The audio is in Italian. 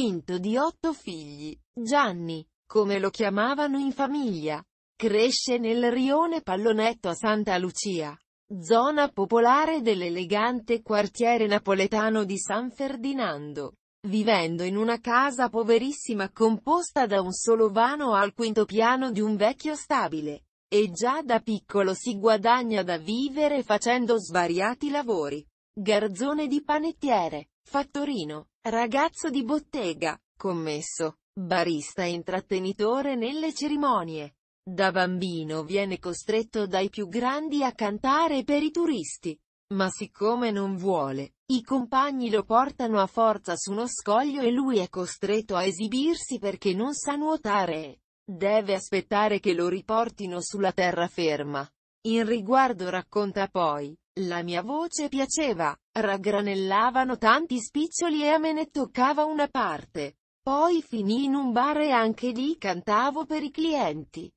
quinto di otto figli, Gianni, come lo chiamavano in famiglia, cresce nel rione Pallonetto a Santa Lucia, zona popolare dell'elegante quartiere napoletano di San Ferdinando, vivendo in una casa poverissima composta da un solo vano al quinto piano di un vecchio stabile. E già da piccolo si guadagna da vivere facendo svariati lavori. Garzone di panettiere, Fattorino, ragazzo di bottega, commesso, barista e intrattenitore nelle cerimonie. Da bambino viene costretto dai più grandi a cantare per i turisti. Ma siccome non vuole, i compagni lo portano a forza su uno scoglio e lui è costretto a esibirsi perché non sa nuotare deve aspettare che lo riportino sulla terraferma. In riguardo racconta poi, la mia voce piaceva, raggranellavano tanti spiccioli e a me ne toccava una parte. Poi finì in un bar e anche lì cantavo per i clienti.